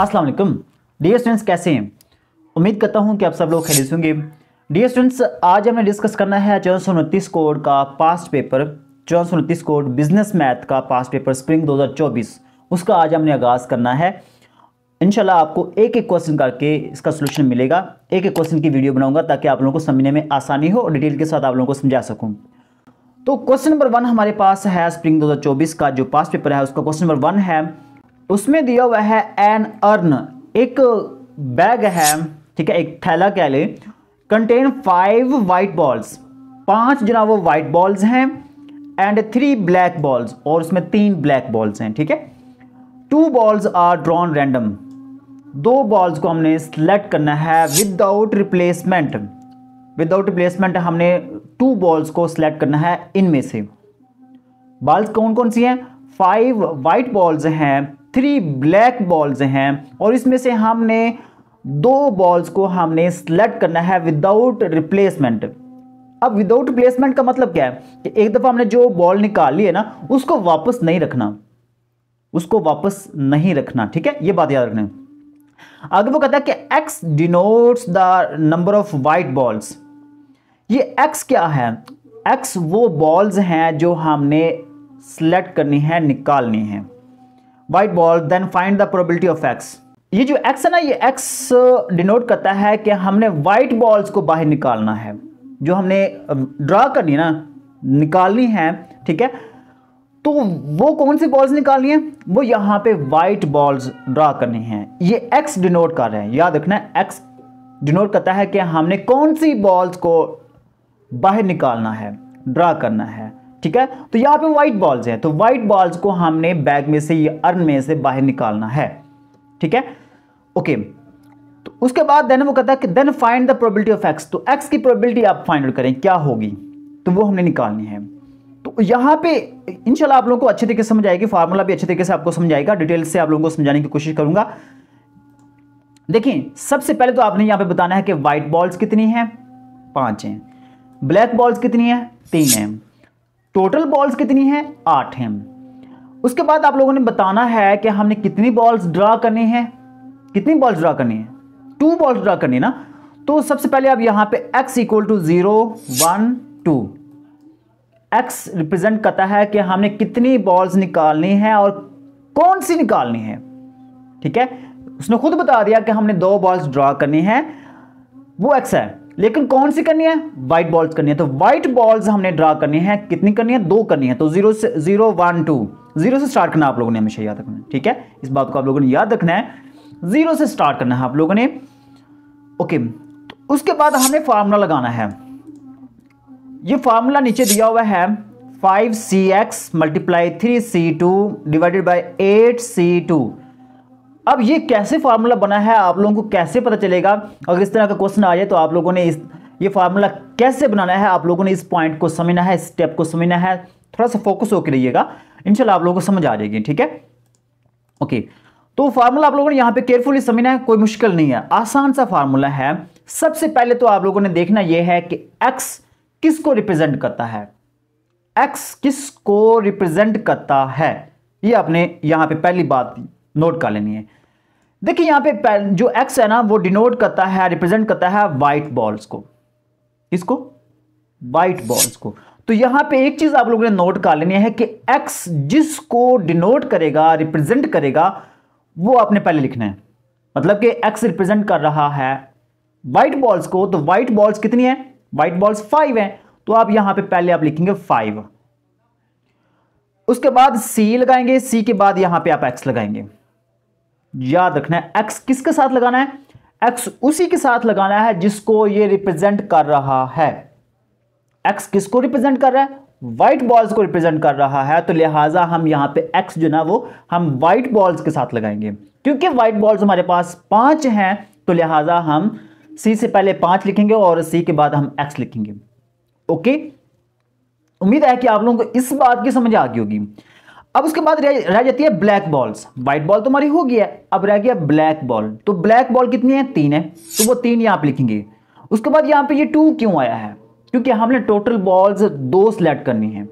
अस्सलाम वालेकुम dear students कैसे हैं उम्मीद करता हूं कि आप सब लोग खरीद होंगे डियर स्टूडेंट्स आज हमने डिस्कस करना है चौदह सौ उनतीस कोड का पास्ट पेपर चौदह सौ उनतीस कोड बिजनेस मैथ का पास्ट पेपर स्प्रिंग 2024 उसका आज हमने आगाज़ करना है इनशाला आपको एक एक क्वेश्चन करके इसका सोल्यूशन मिलेगा एक एक क्वेश्चन की वीडियो बनाऊंगा ताकि आप लोगों को समझने में आसानी हो और डिटेल के साथ आप लोगों को समझा सकूँ तो क्वेश्चन नंबर वन हमारे पास है स्प्रिंग 2024 का जो पास पेपर है उसका क्वेश्चन नंबर वन है उसमें दिया हुआ है एन अर्न एक बैग है ठीक है एक थैला कह लें कंटेन फाइव वाइट बॉल्स पांच जना वो वाइट बॉल्स हैं एंड थ्री ब्लैक बॉल्स और उसमें तीन ब्लैक बॉल्स हैं ठीक है two balls are drawn random दो बॉल्स को हमने सेलेक्ट करना है विदाउट रिप्लेसमेंट विदाउट रिप्लेसमेंट हमने टू बॉल्स को सिलेक्ट करना है इनमें से बॉल्स कौन कौन सी हैं फाइव वाइट बॉल्स हैं थ्री ब्लैक बॉल्स हैं और इसमें से हमने दो बॉल्स को हमने सेलेक्ट करना है विदाउट रिप्लेसमेंट अब विदाउट रिप्लेसमेंट का मतलब क्या है कि एक दफ़ा हमने जो बॉल निकाल ली है ना उसको वापस नहीं रखना उसको वापस नहीं रखना ठीक है ये बात याद रखना आगे वो कहता है कि x denotes the number of white balls ये x क्या है x वो बॉल्स हैं जो हमने सेलेक्ट करनी है निकालनी है white ball then find the probability of X ये जो एक्स है ना ये एक्स डिनोट uh, करता है कि हमने वाइट बॉल्स को बाहर निकालना है जो हमने ड्रा uh, करनी है ना निकालनी है ठीक है तो वो कौन सी बॉल्स निकालनी है वो यहाँ पे वाइट बॉल्स ड्रा करनी है ये एक्स डिनोट कर रहे हैं याद रखना एक्स डिनोट करता है कि हमने कौन सी बॉल्स को बाहर निकालना है ड्रा करना है ठीक है तो यहां पे व्हाइट बॉल्स हैं तो व्हाइट बॉल्स को हमने बैग में से या अर्न में से बाहर निकालना है ठीक है ओके तो उसके बाद देन वो कहता है कि then find the probability of X तो एक्स की प्रोबेबिलिटी आप फाइंड आउट करें क्या होगी तो वो हमने निकालनी है तो यहां पे इनशाला आप लोगों को अच्छे तरीके से समझ आएगी फार्मूला भी अच्छे तरीके से आपको समझाएगा डिटेल से आप लोगों को समझाने की कोशिश करूंगा देखिए सबसे पहले तो आपने यहां पे बताना है कि व्हाइट बॉल्स कितनी हैं पांच हैं ब्लैक बॉल्स कितनी है तीन हैं टोटल बॉल्स कितनी हैं आठ हैं उसके बाद आप लोगों ने बताना है कि हमने कितनी बॉल्स ड्रा करनी है कितनी बॉल्स ड्रा करनी है टू बॉल्स ड्रा करनी है ना तो सबसे पहले आप यहां पे x equal to zero one two X represent करता है कि हमने कितनी बॉल्स निकालनी है और कौन सी निकालनी है ठीक है उसने खुद बता दिया कि हमने दो बॉल्स ड्रा करनी है वो एक्स है लेकिन कौन सी करनी है व्हाइट बॉल्स करनी है तो व्हाइट बॉल्स हमने ड्रा करनी है कितनी करनी है दो करनी है तो जीरो से जीरो वन टू जीरो से स्टार्ट करना आप लोगों ने हमेशा याद रखना है ठीक है इस बात को आप लोगों ने याद रखना है जीरो से स्टार्ट करना है आप लोगों ने ओके तो उसके बाद हमें फार्मूला लगाना है ये फार्मूला नीचे दिया हुआ है five C X multiply three C two divided by eight C two अब ये कैसे फार्मूला बना है आप लोगों को कैसे पता चलेगा अगर इस तरह का क्वेश्चन आ जाए तो आप लोगों ने इस ये फार्मूला कैसे बनाना है आप लोगों ने इस पॉइंट को समझना है स्टेप को समझना है थोड़ा सा फोकस होकर रहिएगा इनशाला आप लोगों को समझ आ जाएगी ठीक है ओके तो फार्मूला आप लोगों ने यहाँ पे केयरफुली समझना है कोई मुश्किल नहीं है आसान सा फार्मूला है सबसे पहले तो आप लोगों ने देखना यह है कि एक्स को रिप्रेजेंट करता है एक्स को रिप्रेजेंट करता है ये आपने यहाँ पे पहली बात नोट कर लेनी है देखिए यहां पे जो एक्स है ना वो डिनोट करता है रिप्रेजेंट करता है वाइट बॉल्स को इसको वाइट बॉल्स को तो यहां पे एक चीज़ आप लोगों ने नोट कर लेनी है कि एक्स जिसको डिनोट करेगा रिप्रेजेंट करेगा वो आपने पहले लिखना है मतलब कि एक्स रिप्रेजेंट कर रहा है वाइट बॉल्स को तो व्हाइट बॉल्स कितनी है वाइट बॉल्स फाइव है तो आप यहां पे पहले आप लिखेंगे फाइव उसके बाद सी लगाएंगे सी के बाद यहां पे आप एक्स लगाएंगे याद रखना है एक्स किसके साथ लगाना है एक्स उसी के साथ लगाना है जिसको ये रिप्रेजेंट कर रहा है एक्स किसको रिप्रेजेंट कर रहा है व्हाइट बॉल्स को रिप्रेजेंट कर रहा है तो लिहाजा हम यहां पे एक्स जो ना वो हम व्हाइट बॉल्स के साथ लगाएंगे क्योंकि व्हाइट बॉल्स हमारे पास पांच हैं तो लिहाजा हम सी से पहले पांच लिखेंगे और सी के बाद हम एक्स लिखेंगे ओके उम्मीद है कि आप लोगों को इस बात की समझ आ गई होगी अब उसके बाद रह, जाती है ब्लैक बॉल्स व्हाइट बॉल तो हमारी हो गया अब रह गया ब्लैक बॉल तो ब्लैक बॉल कितनी है तीन है तो वो तीन यहाँ पे लिखेंगे उसके बाद यहाँ पे ये टू क्यों आया है क्योंकि हमने टोटल बॉल्स दो सिलेक्ट करनी है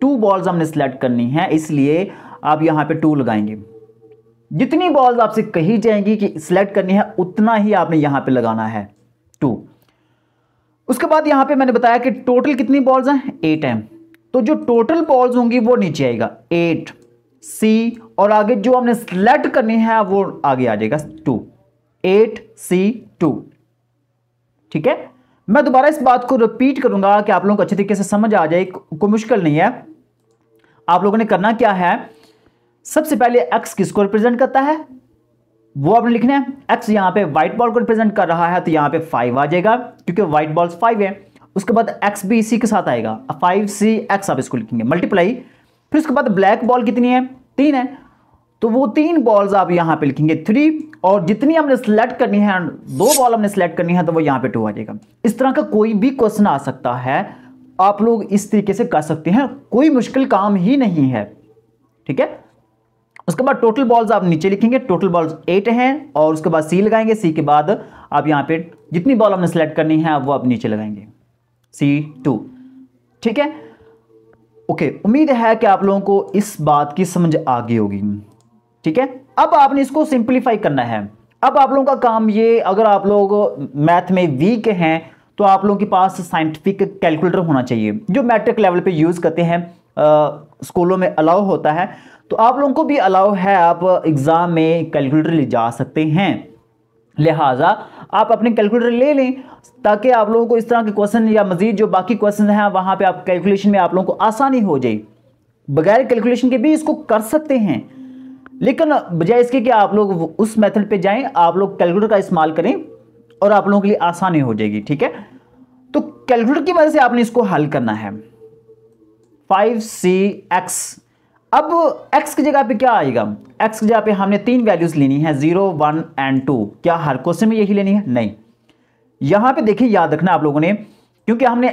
टू बॉल्स हमने सिलेक्ट करनी है इसलिए आप यहाँ पे टू लगाएंगे जितनी बॉल्स आपसे कही जाएंगी कि सिलेक्ट करनी है उतना ही आपने यहाँ पे लगाना है टू उसके बाद यहाँ पे मैंने बताया कि टोटल कितनी बॉल्स हैं एट हैं तो जो टोटल बॉल्स होंगी वो नीचे आएगा एट सी और आगे जो हमने सेलेक्ट करनी है वो आगे आ जाएगा टू एट सी टू ठीक है मैं दोबारा इस बात को रिपीट करूंगा कि आप लोगों को अच्छे तरीके से समझ आ जाए कोई मुश्किल नहीं है आप लोगों ने करना क्या है सबसे पहले एक्स किसको रिप्रेजेंट करता है वो आपने लिखना है एक्स यहां पे व्हाइट बॉल को रिप्रेजेंट कर रहा है तो यहां पे फाइव आ जाएगा क्योंकि व्हाइट बॉल्स फाइव है उसके बाद एक्स भी इसी के साथ आएगा फाइव सी एक्स आप इसको लिखेंगे मल्टीप्लाई फिर उसके बाद ब्लैक बॉल कितनी है तीन है तो वो तीन बॉल्स आप यहाँ पे लिखेंगे थ्री और जितनी हमने सेलेक्ट करनी है दो बॉल हमने सेलेक्ट करनी है तो वो यहाँ पे टू आ जाएगा इस तरह का कोई भी क्वेश्चन आ सकता है आप लोग इस तरीके से कर सकते हैं कोई मुश्किल काम ही नहीं है ठीक है उसके बाद टोटल बॉल्स आप नीचे लिखेंगे टोटल बॉल्स एट हैं और उसके बाद सी लगाएंगे सी के बाद आप यहाँ पे जितनी बॉल हमने सेलेक्ट करनी है वो आप नीचे लगाएंगे सी टू ठीक है ओके उम्मीद है कि आप लोगों को इस बात की समझ आ गई होगी ठीक है अब आपने इसको सिंप्लीफाई करना है अब आप लोगों का काम ये अगर आप लोग मैथ में वीक हैं तो आप लोगों के पास साइंटिफिक कैलकुलेटर होना चाहिए जो मैट्रिक लेवल पे यूज़ करते हैं स्कूलों में अलाउ होता है तो आप लोगों को भी अलाउ है आप एग्ज़ाम में कैलकुलेटर ले जा सकते हैं लिहाजा आप अपने कैलकुलेटर ले लें ताकि आप लोगों को इस तरह के क्वेश्चन या मजीद जो बाकी क्वेश्चन हैं वहाँ पर आप कैलकुलेशन में आप लोगों को आसानी हो जाए बगैर कैलकुलेशन के भी इसको कर सकते हैं लेकिन बजाय इसके कि आप लोग उस मेथड पे जाएं आप लोग कैलकुलेटर का इस्तेमाल करें और आप लोगों के लिए आसानी हो जाएगी ठीक है तो कैलकुलेटर की मदद से आपने इसको हल करना है फाइव सी एक्स अब x की जगह पे क्या आएगा x की जगह पे हमने तीन वैल्यूज़ लेनी है जीरो वन एंड टू क्या हर क्वेश्चन में यही लेनी है नहीं यहां पे देखिए याद रखना आप लोगों ने क्योंकि हमने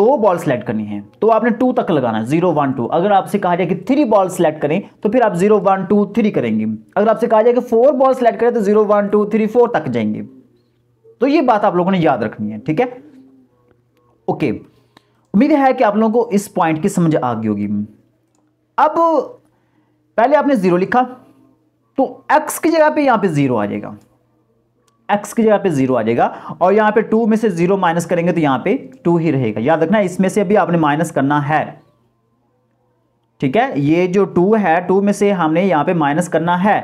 दो बॉल सेलेक्ट करनी है तो आपने टू तक लगाना है जीरो वन टू अगर आपसे कहा जाए कि थ्री बॉल सेलेक्ट करें तो फिर आप जीरो वन टू थ्री करेंगे अगर आपसे कहा जाए कि फोर बॉल सेलेक्ट करें तो zero one two three four तक जाएंगे तो ये बात आप लोगों ने याद रखनी है ठीक है ओके उम्मीद है कि आप लोगों को इस पॉइंट की समझ आ गई होगी अब पहले आपने ज़ीरो लिखा तो x की जगह पे यहाँ पे ज़ीरो आ जाएगा x की जगह पे ज़ीरो आ जाएगा और यहाँ पे टू में से ज़ीरो माइनस करेंगे तो यहाँ पे टू ही रहेगा याद रखना इसमें से अभी आपने माइनस करना है ठीक है ये जो टू है टू में से हमने यहाँ पे माइनस करना है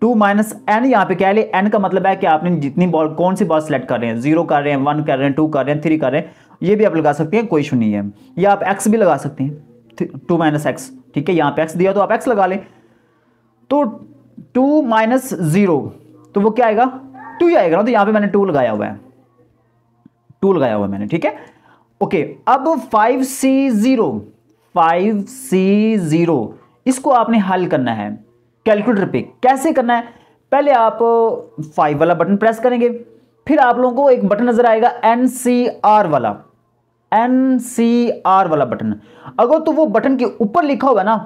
टू माइनस एन यहाँ पे क्या है एन का मतलब है कि आपने जितनी बॉल कौन सी बॉल सेलेक्ट कर रहे हैं जीरो कर रहे हैं वन कर रहे हैं टू कर रहे हैं थ्री कर रहे हैं ये भी आप लगा सकते हैं कोई इशू नहीं है या आप एक्स भी लगा सकते हैं टू माइनस एक्स ठीक है यहां पे एक्स दिया तो आप एक्स लगा लें तो टू माइनस ज़ीरो तो वो क्या आएगा टू ही आएगा ना तो यहां पे मैंने टू लगाया हुआ है टू लगाया हुआ है मैंने ठीक है ओके अब five C zero five C zero इसको आपने हल करना है कैलकुलेटर पे कैसे करना है पहले आप फाइव वाला बटन प्रेस करेंगे फिर आप लोगों को एक बटन नज़र आएगा एन वाला एन सी आर वाला बटन अगर तो वो बटन के ऊपर लिखा होगा ना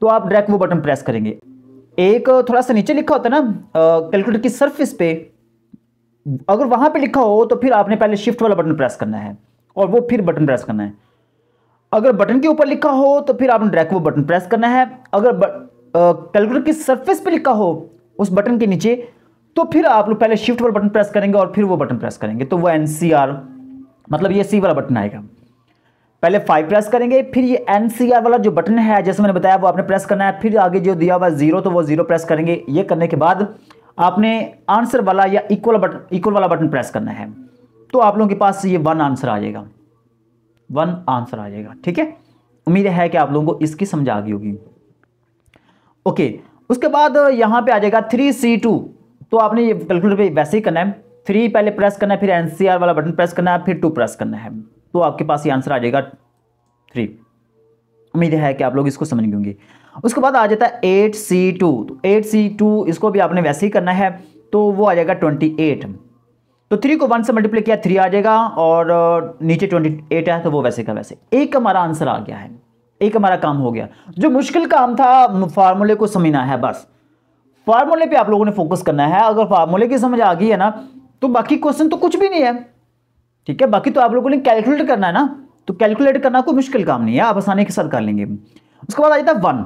तो आप डायरेक्ट वो बटन प्रेस करेंगे एक थोड़ा सा नीचे लिखा होता है ना कैलकुलेटर की सरफेस पे अगर वहां पे लिखा हो तो फिर आपने पहले शिफ्ट वाला बटन प्रेस करना है और वो फिर बटन प्रेस करना है अगर बटन के ऊपर लिखा हो तो फिर आपने डायरेक्ट वो बटन प्रेस करना है अगर कैलकुलेटर की सरफेस पे लिखा हो उस बटन के नीचे तो फिर आप लोग पहले शिफ्ट वाला बटन प्रेस करेंगे और फिर वो बटन प्रेस करेंगे तो वो एन मतलब ये सी वाला बटन आएगा पहले फाइव प्रेस करेंगे फिर ये एन वाला जो बटन है जैसे मैंने बताया वो आपने प्रेस करना है फिर आगे जो दिया हुआ जीरो तो वो जीरो प्रेस करेंगे ये करने के बाद आपने आंसर वाला या इक्वल बटन इक्वल वाला बटन प्रेस करना है तो आप लोगों के पास ये वन आंसर आ जाएगा वन आंसर आ जाएगा ठीक है उम्मीद है कि आप लोगों को इसकी समझ आ गई होगी ओके उसके बाद यहां पे आ जाएगा थ्री सी टू तो आपने ये कैलकुलेटर पे वैसे ही करना है थ्री पहले प्रेस करना है फिर एन वाला बटन प्रेस करना है फिर टू प्रेस करना है तो आपके पास ये आंसर आ जाएगा थ्री उम्मीद है कि आप लोग इसको समझ गएंगे उसके बाद आ जाता है एट सी टू तो एट सी टू इसको भी आपने वैसे ही करना है तो वो आ जाएगा ट्वेंटी एट तो थ्री को वन से मल्टीप्लाई किया थ्री आ जाएगा और नीचे ट्वेंटी एट है तो वो वैसे का वैसे एक हमारा आंसर आ गया है एक हमारा काम हो गया जो मुश्किल काम था फार्मूले को समझना है बस फार्मूले पे आप लोगों ने फोकस करना है अगर फार्मूले की समझ आ गई है ना तो बाकी क्वेश्चन तो कुछ भी नहीं है ठीक है बाकी तो आप लोगों ने कैलकुलेट करना है ना तो कैलकुलेट करना कोई मुश्किल काम नहीं है आप आसानी के साथ कर लेंगे उसके बाद आ जाता है वन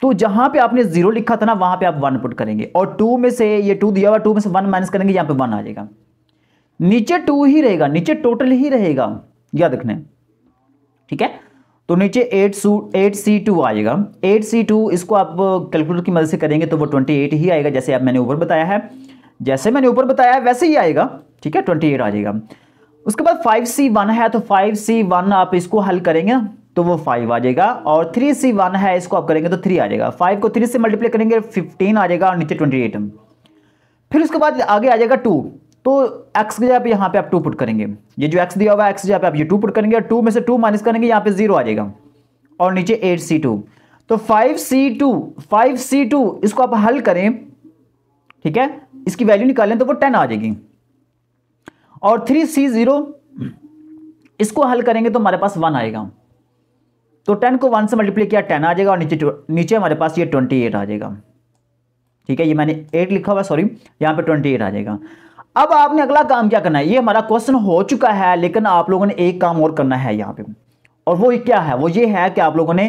तो जहां पे आपने जीरो लिखा था ना वहां पे आप वन पुट करेंगे और टू में से ये टू दिया हुआ टू में से वन माइनस करेंगे यहां पे वन आ जाएगा नीचे टू ही रहेगा नीचे टोटल ही रहेगा याद रखने ठीक है तो नीचे एट सू एट सी टू आएगा एट सी टू इसको आप कैलकुलेटर की मदद से करेंगे तो वो ट्वेंटी एट ही आएगा जैसे आप मैंने ऊपर बताया है जैसे मैंने ऊपर बताया वैसे ही आएगा ठीक है ट्वेंटी एट आ जाएगा उसके बाद फाइव सी वन है तो फाइव सी वन आप इसको हल करेंगे तो वो फाइव आ जाएगा और थ्री सी वन है इसको आप करेंगे तो थ्री आ जाएगा फाइव को थ्री से मल्टीप्लाई करेंगे फिफ्टीन आ जाएगा और नीचे ट्वेंटी एट फिर उसके बाद आगे आ जाएगा टू तो एक्स के जगह पे यहाँ पे आप टू पुट करेंगे ये जो एक्स दिया हुआ है एक्स जगह पे आप ये टू पुट करेंगे और टू में से टू माइनस करेंगे यहाँ पे जीरो आ जाएगा और नीचे एट सी टू तो five C two five C two इसको आप हल करें ठीक है इसकी वैल्यू निकालें तो वो टेन आ जाएगी और थ्री सी ज़ीरो इसको हल करेंगे तो हमारे पास वन आएगा तो टेन को वन से मल्टीप्लाई किया टेन आ जाएगा और नीचे नीचे हमारे पास ये ट्वेंटी एट आ जाएगा ठीक है ये मैंने एट लिखा हुआ सॉरी यहाँ पे ट्वेंटी एट आ जाएगा अब आपने अगला काम क्या करना है ये हमारा क्वेश्चन हो चुका है लेकिन आप लोगों ने एक काम और करना है यहाँ पे और वो क्या है वो ये है कि आप लोगों ने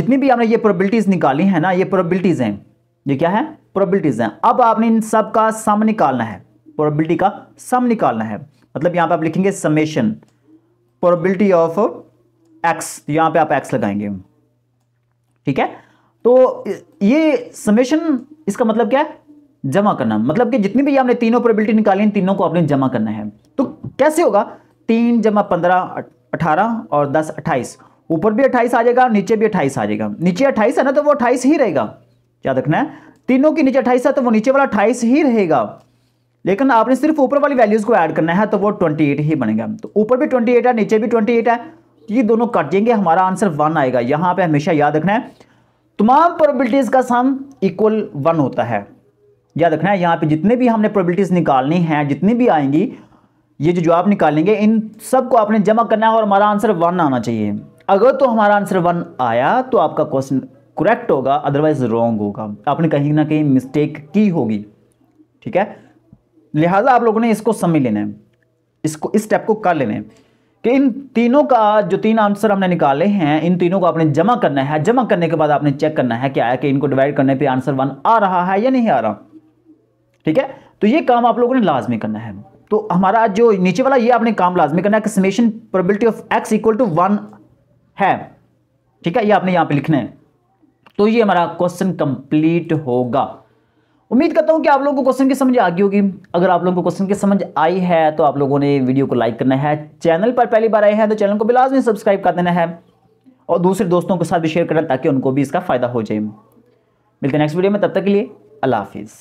जितनी भी हमने ये प्रोबिलिटीज़ निकाली है ना ये प्रोबिलिटीज़ हैं ये क्या है प्रोबिलिटीज हैं अब आपने इन सब का सम निकालना है प्रोबिलिटी का सम निकालना है मतलब यहां पे आप लिखेंगे समेशन प्रोबिलिटी ऑफ एक्स यहां पे आप एक्स लगाएंगे ठीक है तो ये समेशन इसका मतलब क्या है जमा करना मतलब कि जितनी भी आपने तीनों प्रोबिलिटी निकाली इन तीनों को आपने जमा करना है तो कैसे होगा तीन जमा पंद्रह अठारह और दस अट्ठाईस ऊपर भी अट्ठाईस आ जाएगा नीचे भी अट्ठाईस आ जाएगा नीचे अट्ठाईस है ना तो वो अट्ठाईस ही रहेगा याद रखना है तीनों के नीचे अट्ठाईस है तो वो नीचे वाला अट्ठाईस ही रहेगा लेकिन आपने सिर्फ ऊपर वाली वैल्यूज को ऐड करना है तो वो 28 ही बनेगा तो ऊपर भी 28 है नीचे भी 28 है तो ये दोनों कट जाएंगे हमारा आंसर वन आएगा यहाँ पे हमेशा याद रखना है तमाम प्रोबेबिलिटीज का सम इक्वल वन होता है याद रखना है यहाँ पे जितने भी हमने प्रोबेबिलिटीज निकालनी है जितनी भी आएंगी ये जो जवाब निकालेंगे इन सबको आपने जमा करना है और हमारा आंसर वन आना चाहिए अगर तो हमारा आंसर वन आया तो आपका क्वेश्चन करेक्ट होगा अदरवाइज रॉन्ग होगा आपने कहीं ना कहीं मिस्टेक की होगी ठीक है लिहाजा आप लोगों ने इसको समझ लेना है इसको इस स्टेप को कर लेना है कि इन तीनों का जो तीन आंसर हमने निकाले हैं इन तीनों को आपने जमा करना है जमा करने के बाद आपने चेक करना है क्या है कि इनको डिवाइड करने पे आंसर वन आ रहा है या नहीं आ रहा ठीक है तो ये काम आप लोगों ने लाजमी करना है तो हमारा जो नीचे वाला ये आपने काम लाजमी करना है कि summation probability of X equal to one है ठीक है ये आपने यहाँ पे लिखना है तो ये हमारा क्वेश्चन कंप्लीट होगा उम्मीद करता हूं कि आप लोगों को क्वेश्चन की समझ आ गई होगी अगर आप लोगों को क्वेश्चन की समझ आई है तो आप लोगों ने वीडियो को लाइक करना है चैनल पर पहली बार आए हैं तो चैनल को बिलाज में सब्सक्राइब कर देना है और दूसरे दोस्तों के साथ भी शेयर करना ताकि उनको भी इसका फ़ायदा हो जाए मिलते हैं नेक्स्ट वीडियो में तब तक के लिए अल्लाह हाफिज़